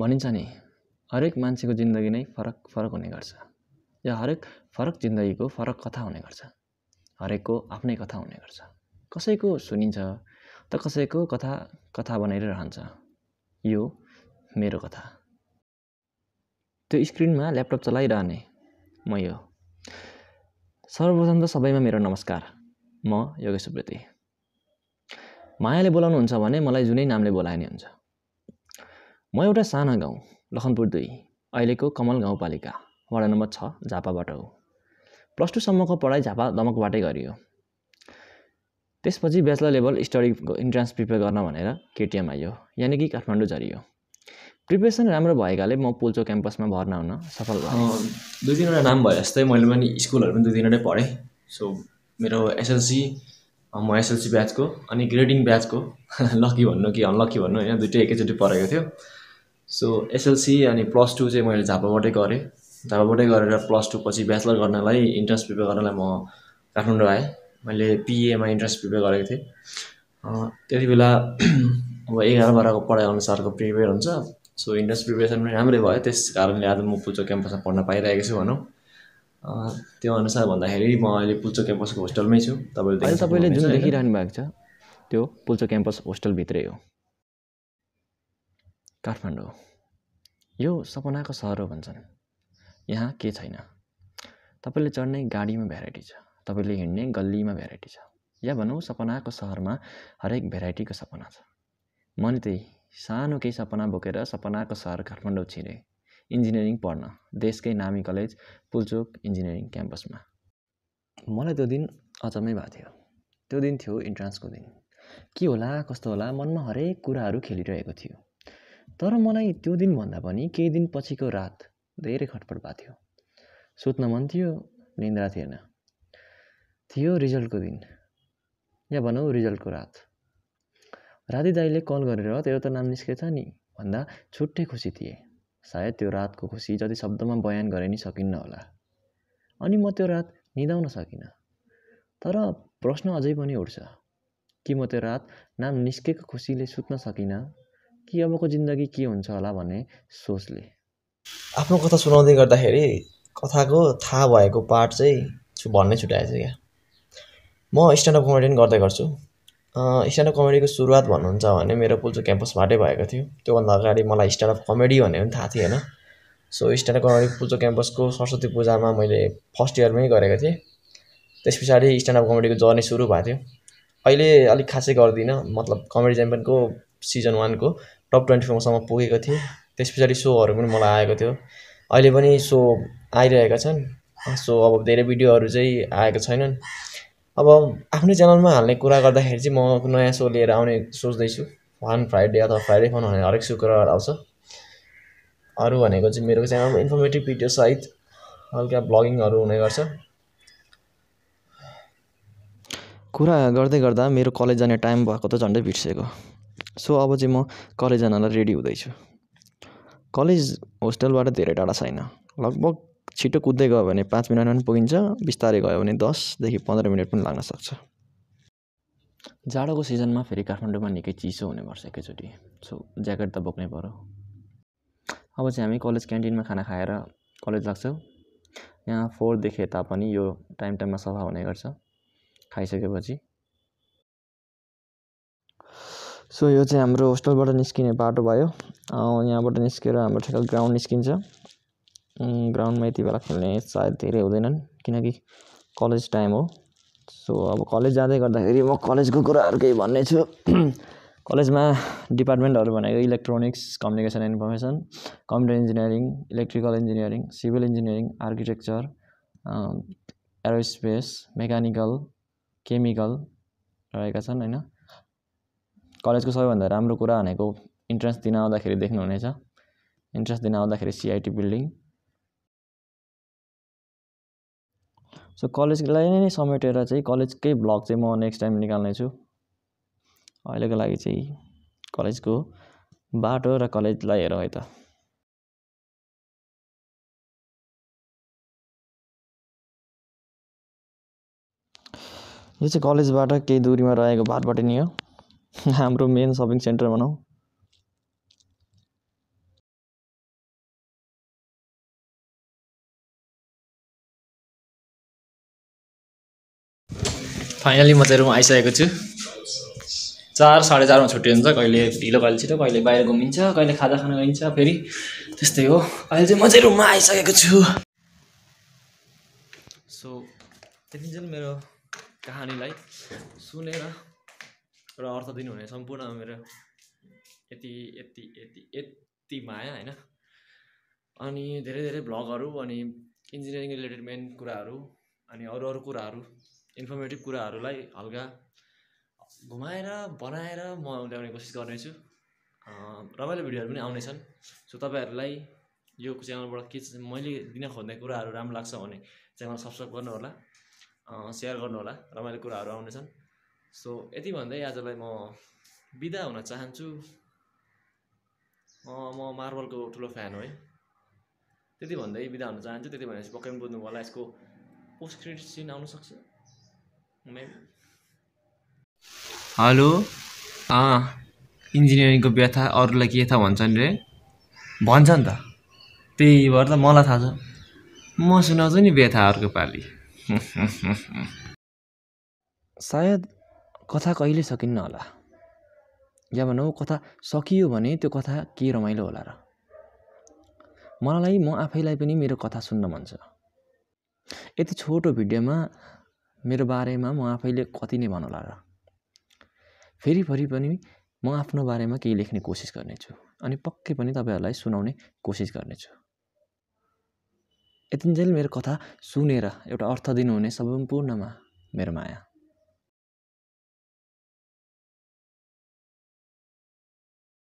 भनिन्छ नि हरेक मान्छेको जिन्दगी नै फरक फरक हुने गर्छ या हरेक फरक जिन्दगीको फरक कथा हुने गर्छ हरेकको आफ्नै कथा हुने गर्छ कसैको सुनिन्छ त कसैको कथा कथा बनाएर रहन्छ यो मेरो कथा त्यो स्क्रिनमा ल्यापटप चलाइरहने म यो सर्वप्रथम त सबैमा मेरो नमस्कार म योगेश सुब्रती मायाले बोलाउनुहुन्छ भने मलाई जुनै नामले बोलाए हुन्छ म एउटा साना गाउँ लखनपुर दुई अहिलेको कमल गाउँपालिका वडा नम्बर छ झापाबाट हो प्लस टूसम्मको पढाइ झापा दमकबाटै गरियो त्यसपछि bachelor level study entrance prepare गर्न भनेर केटिएम आइयो यानि कि काठमाडौँ झरियो प्रिपेरेसन राम्रो भएकाले म पुल्चो क्याम्पसमा भर्ना हुन सफल भएँ दुई तिनवटा नाम भए जस्तै मैले पनि स्कुलहरू पनि दुई तिनवटै पढेँ सो मेरो एसएलसी म एसएलसी ब्याचको अनि ग्रेडिङ ब्याचको लकी भन्नु कि अनलकी भन्नु होइन दुइटै एकैचोटि परेको थियो सो एसएलसी अनि प्लस टू चाहिँ मैले झापाबाटै गरेँ झापाबाटै गरेर प्लस टू पछि ब्याचलर गर्नलाई इन्ट्रेन्स प्रिपेयर गर्नलाई म काठमाडौँ आएँ मैले पिएमा इन्ट्रेन्स प्रिपेयर गरेको थिएँ त्यति बेला अब एघार बाह्रको पढाइअनुसारको प्रिपेयर हुन्छ सो इन्ट्रेन्स प्रिपेरेसन पनि राम्रै भयो त्यस कारणले आज म पुचो क्याम्पसमा पढ्न पाइरहेको छु भनौँ त्यो अनुसार भन्दाखेरि म अहिले पुल्चो क्याम्पसको होस्टेलमै छु तपाईँले तपाईँले जुन देखिरहनु भएको छ त्यो पुल्चो क्याम्पस होस्टेलभित्रै हो काठमाडौँ यो सपनाको सहर हो भन्छन् यहाँ के छैन तपाईँले चढ्ने गाडीमा भेराइटी छ तपाईँले हिँड्ने गल्लीमा भेराइटी छ या भनौँ सपनाको सहरमा हरेक भेराइटीको सपना छ म नि त्यही सानो केही सपना बोकेर सपनाको सहर काठमाडौँ छिरेँ इन्जिनियरिङ पढ्न देशकै नामी कलेज पुलचोक इन्जिनियरिङ क्याम्पसमा मलाई त्यो दिन अचम्मै भएको थियो त्यो दिन थियो इन्ट्रान्सको दिन के होला कस्तो होला मनमा हरेक कुराहरू खेलिरहेको थियो तर मलाई त्यो दिनभन्दा पनि केही दिन पछिको रात धेरै खटपट भएको थियो सुत्न मन थियो निन्द्रा थिएन थियो रिजल्टको दिन या भनौँ रिजल्टको रात राति दाईले कल गरेर तेरो त नाम निस्केछ नि भन्दा छुट्टै खुसी थिएँ सायद त्यो रातको खुसी जति शब्दमा बयान गरे नि सकिन्न होला अनि म त्यो रात निदाउन सकिनँ तर प्रश्न अझै पनि उठ्छ कि म त्यो रात नाम निस्केको खुसीले सुत्न सकिनँ कि अबको जिन्दगी के हुन्छ होला भन्ने सोचले आफ्नो कथा सुनाउँदै गर्दाखेरि कथाको थाहा भएको पार्ट चाहिँ भन्नै छुट्याएको छु क्या म स्ट्यान्डअप कमेडी पनि गर्दै गर्छु स्ट्यान्डअप कमेडीको सुरुवात भन्नुहुन्छ भने मेरो पुल्चो क्याम्पसबाटै भएको थियो त्योभन्दा अगाडि मलाई स्ट्यान्डअप कमेडी भन्ने पनि थाहा थिएन सो स्ट्यान्डअप कमेडी पुल्चो क्याम्पसको सरस्वती पूजामा मैले फर्स्ट इयरमै गरेको थिएँ त्यस पछाडि स्ट्यान्डअप कमेडीको जर्नी सुरु भएको थियो अहिले अलिक खासै गर्दिनँ मतलब कमेडी च्याम्पियनको सिजन वानको टप ट्वेन्टी फोरसम्म पुगेको थिएँ त्यस पछाडि सोहरू पनि मलाई आएको थियो अहिले पनि सो आइरहेका छन् सो अब धेरै भिडियोहरू चाहिँ आएको छैनन् अब आफ्नै च्यानलमा हाल्ने कुरा गर्दाखेरि चाहिँ म नयाँ सो लिएर आउने सोच्दैछु फन फ्राइडे अथवा फ्राइडे फोन भनेर हरेक शुक्रबार आउँछ अरू भनेको चाहिँ मेरो च्यानलमा इन्फर्मेटिभ भिडियो सहित हल्का ब्लगिङहरू हुने गर्छ कुरा गर्दै गर्दा मेरो कलेज जाने टाइम भएको त झन्डै बिर्सेको सो अब चाहिँ म कलेज जानलाई रेडी हुँदैछु कलेज होस्टेलबाट धेरै टाढा छैन लगभग छिटो कुद्दै गयो भने पाँच मिनटमा पनि पुगिन्छ बिस्तारै गयो भने दसदेखि पन्ध्र मिनट पनि लाग्न सक्छ जाडोको सिजनमा फेरि काठमाडौँमा निकै चिसो हुने गर्छ एकैचोटि सो ज्याकेट त बोक्नै पऱ्यो अब चाहिँ हामी कलेज क्यान्टिनमा खाना खाएर कलेज लाग्छौँ यहाँ फोहोर देखे तापनि यो टाइम टाइममा सफा हुने गर्छ खाइसकेपछि सो यो चाहिँ हाम्रो होस्टलबाट निस्किने बाटो भयो यहाँबाट निस्केर हाम्रो ठ्याक्क ग्राउन्ड निस्किन्छ ग्राउन्डमा यति बेला खेल्ने सायद धेरै हुँदैनन् किनकि कलेज टाइम हो सो अब कलेज जाँदै गर्दाखेरि म कलेजको कुराहरू केही भन्ने छु कलेजमा डिपार्टमेन्टहरू भनेको electronics communication and information computer engineering electrical engineering civil engineering architecture aerospace mechanical chemical रहेका छन् होइन कलेजको सबैभन्दा राम्रो कुरा भनेको इन्ट्रेन्स दिन आउँदाखेरि देख्नुहुनेछ इन्ट्रेन्स दिन आउँदाखेरि सिआइटी बिल्डिङ सो कलेजलाई नै समेटेर चाहिँ कलेजकै ब्लग चाहिँ म नेक्स्ट टाइम निकाल्नेछु अहिलेको लागि चाहिँ कलेजको बाटो र कलेजलाई हेरौँ है त यो चाहिँ कलेजबाट केही दुरीमा रहेको नि हो हाम्रो मेन सपिङ सेन्टर भनौँ फाइनली म चाहिँ रुम आइसकेको छु चार साढे चारमा छुट्टी हुन्छ कहिले ढिलो कहिले छिटो कहिले बाहिर घुमिन्छ कहिले खाजा खान गइन्छ फेरि त्यस्तै हो अहिले चाहिँ म चाहिँ रुममा आइसकेको छु सो त्यति मेरो कहानीलाई सुनेर र अर्थ दिनुहुने सम्पूर्ण मेरो यति यति यति यति माया होइन अनि धेरै धेरै भ्लगहरू अनि इन्जिनियरिङ रिलेटेड मेन कुराहरू अनि अरू अरू कुराहरू इन्फर्मेटिभ कुराहरूलाई हल्का घुमाएर बनाएर म ल्याउने कोसिस गर्नेछु रमाइलो भिडियोहरू पनि आउनेछन् सो तपाईँहरूलाई यो च्यानलबाट के मैले दिन खोज्ने कुराहरू राम्रो लाग्छ भने च्यानल सब्सक्राइब गर्नुहोला सेयर गर्नुहोला रमाइलो कुराहरू आउनेछन् सो यति भन्दै आजलाई म बिदा हुन चाहन्छु म मार्बलको ठुलो फ्यान हो है त्यति भन्दै बिदा हुन चाहन्छु त्यति भनेपछि पक्कै पनि बुझ्नु होला यसको पोस्ट क्रेडिट सिन आउनसक्छ हेलो अँ इन्जिनियरिङको व्यथा अरूलाई के थाहा भन्छन् रे भन्छ नि त त्यही भएर त मलाई थाहा छ म सुनाउँछु नि व्यथा अर्को पालि सायद कथा कहिले सकिन्न होला या भनौँ कथा सकियो भने त्यो कथा के रमाइलो होला र मलाई म आफैलाई पनि मेरो कथा सुन्न मन छ यति छोटो भिडियोमा मेरो बारेमा म आफैले कति नै भनौँला र फेरि फेरि पनि म आफ्नो बारेमा केही लेख्ने कोसिस गर्नेछु अनि पक्कै पनि तपाईँहरूलाई सुनाउने कोसिस गर्नेछु यतिन्जेल मेरो कथा सुनेर एउटा अर्थ दिनुहुने सम्पूर्णमा मेरो माया